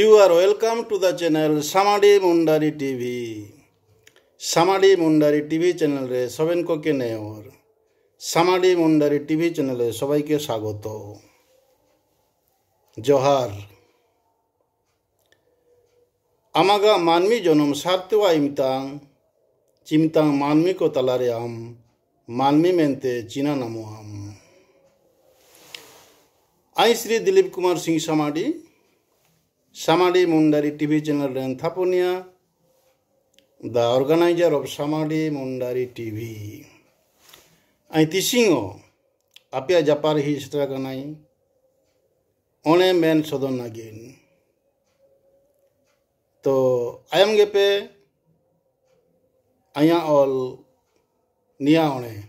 You are welcome to the channel Samadhi Mundari TV Samadhi Mundari TV চ্যানেলে কোকে নেওর সামাডি Mundari TV চ্যানেলে সবাইকে স্বাগত জহার আমাগা মানমি জনম সার্তেওয়া ইমতাং চিমতাং মানমি কো তালারে আম মানমি মেনতে চিনা নামো আম আই Shri Dilip Kumar Singh Samadhi Samadhi Mundari TV channel in Thapunia, the organizer of Samadhi Mundari TV. I tisingo, apia japar histra ganai, one men sodon again. To I am gepe, I am all niaone.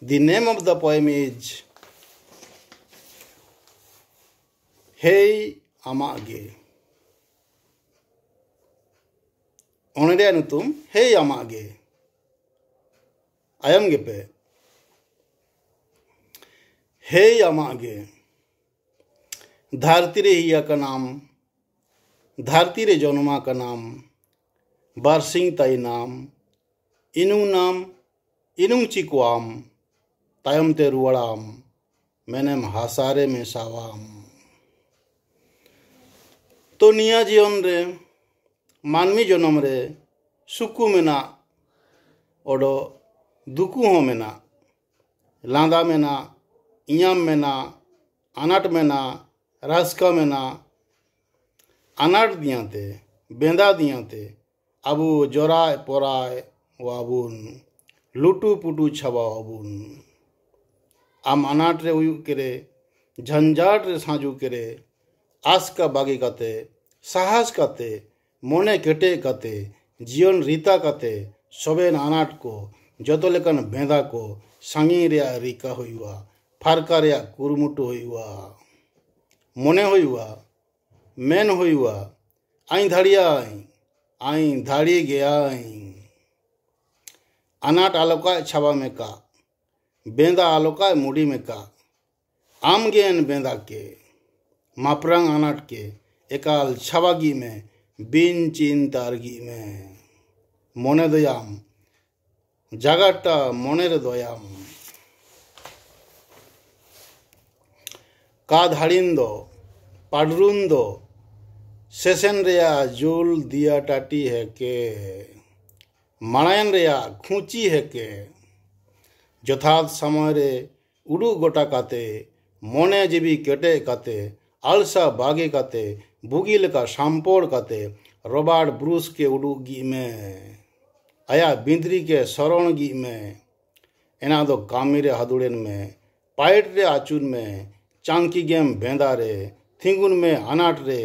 The name of the poem is ᱦᱮᱭ ᱟᱢᱟᱜ ᱜᱮ ᱚᱱᱟ ᱨᱮᱭᱟᱜ ᱧᱩᱛᱩᱢ ᱦᱮᱭ ᱟᱢᱟᱜ ᱜᱮ ᱟᱭᱟᱢ ᱜᱮᱯᱮ ᱦᱮᱭ ᱟᱢᱟᱜ ᱜᱮ ᱫᱷᱟᱨᱛᱤ ᱨᱮ ᱦᱤᱭᱟ ᱠᱟᱱᱟᱢ ᱫᱷᱟᱨᱛᱤ ᱨᱮ ᱡᱚᱱᱢᱟ ᱠᱟᱱᱟᱢ ᱵᱟᱨᱥᱤᱝ ᱛᱟᱭᱱᱟᱢ ᱤᱱᱩᱝ ᱱᱟᱢ ᱤᱱᱩᱝ ᱪᱤᱠᱚᱣᱟᱢ ᱛᱟᱭᱚᱢ ᱛᱮ ᱨᱩᱣᱟᱹᱲᱟᱢ ᱢᱮᱱᱮᱢ ᱦᱟᱥᱟ ᱨᱮ ᱢᱮᱥᱟᱣᱟᱢ तो निया जीवन रे मानमी जन्म रे सुकु मेना ओडो दुकु हो मेना लांदा मेना इयाम मेना अनाट मेना रास्का मेना अनाट दिया ते बेंदा दिया ते अबु जोराय पोराय वाबुन लुटू पुटू छबा अबुन आम अनाट रे उयु करे झंझाट रे साजू करे आस्क बागी कते साहस कते मने केटे कते जीवन रीता कते सबे नानाट को जो लेकन बेदा को सांगी रिया रिका हुआ फारका रिया कुरमुटु हुआ मने हुआ मेन हुआ आई धाड़िया आई आई धाड़ी गया आई अनाट आलोका छावा में का बेंदा आलोका मुड़ी में का आम गेन बेंदा के मापरंग अनट के एकाल छवागी में बिन चीन तारगी में মনে দয়াম জায়গাটা মনের দয়াম কাদ হাড়িন্দ পাডরুন্দ সেসেন রেয়া জুল দিয়া টাটি হেকে মাড়ায়ন রেয়া খুঁচি হেকে যথাৎ সময় রে উড়ু গোটা কাতে মনে জীবী কেটে কাতে आलसा बागे काते बुगिल का शाम्पोर काते रोबार्ट ब्रूस के उडुगी में आया बिंद्री के सरणगी में एना दो कामिरे हदुड़ेन में पायट रे आचुन में चांकी गेम बेंदा रे थिंगुन में अनाट रे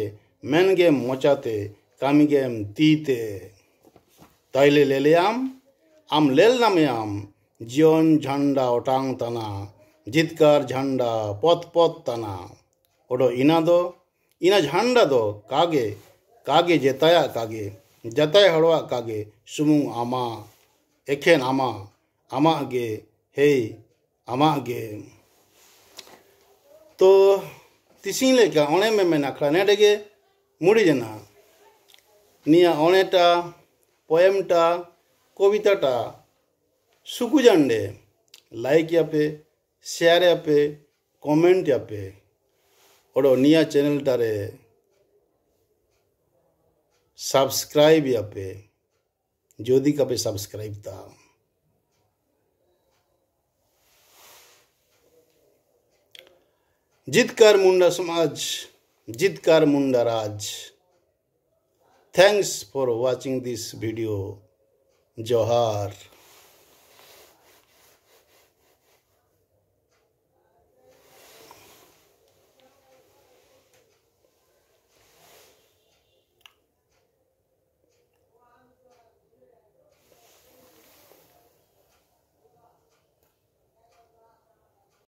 मैन गेम मोचाते कामी गेम तीते तैले ले ले आम आम लेल नाम आम जीवन झंडा ओटांग तना जितकार झंडा पत पत तना ಒಡೋ ಇನಾದೋ ಇನ ಝಾಂಡದೋ ಕಾಗೆ ಕಾಗೆ ಜೆತಾಯ ಕಾಗೆ ಜತಾಯ ಹಳುವ ಕಾಗೆ ಸುಮು ಆಮ ಎಖೇನ್ ಆಮ ಆಮಾಗೆ ಹೇಯ್ ಆಮಾಗೆ ತೋ ತಿಸಿನ್ ಲೇಕ ಒಣೆ ಮೇಮೆನ ಖಳನೆಡೆಗೆ মুড়িজেনা নিয়া অনেটা পয়েমটা কবিতাটা সুকুজান্ডে লাইক অ্যাপে শেয়ার অ্যাপে কমেন্ট অ্যাপে ओडिया चेलटारे सबसक्राइब जो जदि कपे सबसक्राइब त जितकार मुंडा समाज जितकार मुंडा राज thanks for watching this video जोहार